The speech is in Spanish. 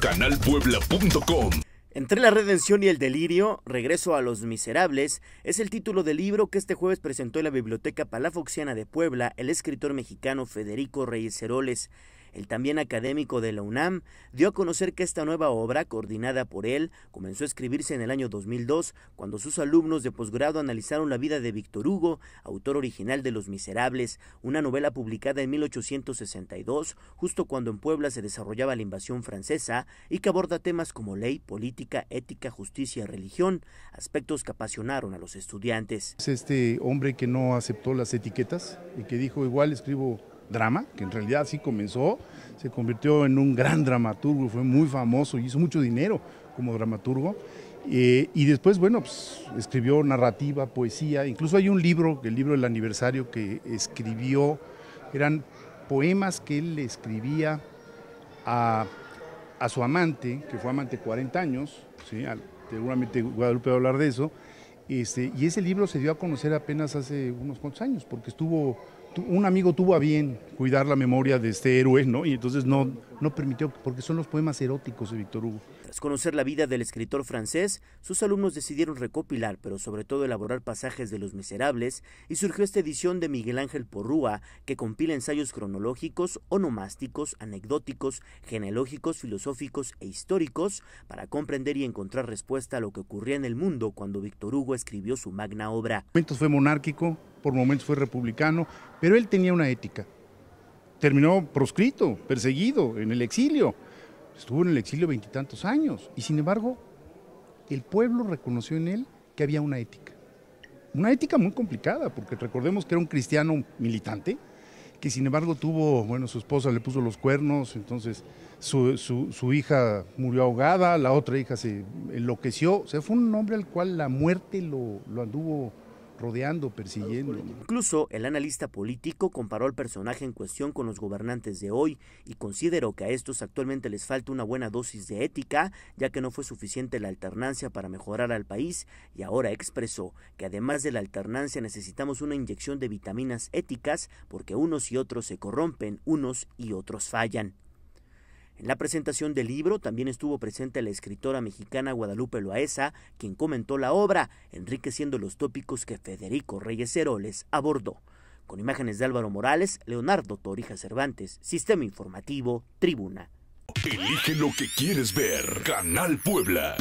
Canalpuebla.com entre la redención y el delirio, Regreso a los Miserables es el título del libro que este jueves presentó en la Biblioteca Palafoxiana de Puebla el escritor mexicano Federico Reyes Heroles. El también académico de la UNAM dio a conocer que esta nueva obra, coordinada por él, comenzó a escribirse en el año 2002, cuando sus alumnos de posgrado analizaron la vida de Víctor Hugo, autor original de Los Miserables, una novela publicada en 1862, justo cuando en Puebla se desarrollaba la invasión francesa y que aborda temas como ley, política, ética, justicia, religión, aspectos que apasionaron a los estudiantes. Es este hombre que no aceptó las etiquetas y que dijo igual escribo drama, que en realidad sí comenzó, se convirtió en un gran dramaturgo, fue muy famoso y hizo mucho dinero como dramaturgo. Eh, y después, bueno, pues, escribió narrativa, poesía, incluso hay un libro, el libro del aniversario que escribió, eran poemas que él le escribía a, su amante, que fue amante 40 años, ¿sí? seguramente Guadalupe va a hablar de eso, este, y ese libro se dio a conocer apenas hace unos cuantos años, porque estuvo, un amigo tuvo a bien cuidar la memoria de este héroe, ¿no? Y entonces no, no permitió, porque son los poemas eróticos de Víctor Hugo. Tras conocer la vida del escritor francés, sus alumnos decidieron recopilar, pero sobre todo elaborar pasajes de Los Miserables, y surgió esta edición de Miguel Ángel Porrúa, que compila ensayos cronológicos, onomásticos, anecdóticos, genealógicos, filosóficos e históricos, para comprender y encontrar respuesta a lo que ocurría en el mundo cuando Víctor Hugo escribió su magna obra. Por momentos fue monárquico, por momentos fue republicano, pero él tenía una ética terminó proscrito, perseguido, en el exilio. Estuvo en el exilio veintitantos años y sin embargo el pueblo reconoció en él que había una ética. Una ética muy complicada, porque recordemos que era un cristiano militante, que sin embargo tuvo, bueno, su esposa le puso los cuernos, entonces su, su, hija murió ahogada, la otra hija se enloqueció, o sea, fue un hombre al cual la muerte lo, lo anduvo rodeando, persiguiendo. Incluso el analista político comparó al personaje en cuestión con los gobernantes de hoy y consideró que a estos actualmente les falta una buena dosis de ética, ya que no fue suficiente la alternancia para mejorar al país y ahora expresó que además de la alternancia necesitamos una inyección de vitaminas éticas porque unos y otros se corrompen, unos y otros fallan. En la presentación del libro también estuvo presente la escritora mexicana Guadalupe Loaesa, quien comentó la obra, enriqueciendo los tópicos que Federico Reyes Heroles abordó. Con imágenes de Álvaro Morales, Leonardo Torija Cervantes, Sistema Informativo, Tribuna. Elige lo que quieres ver, Canal Puebla.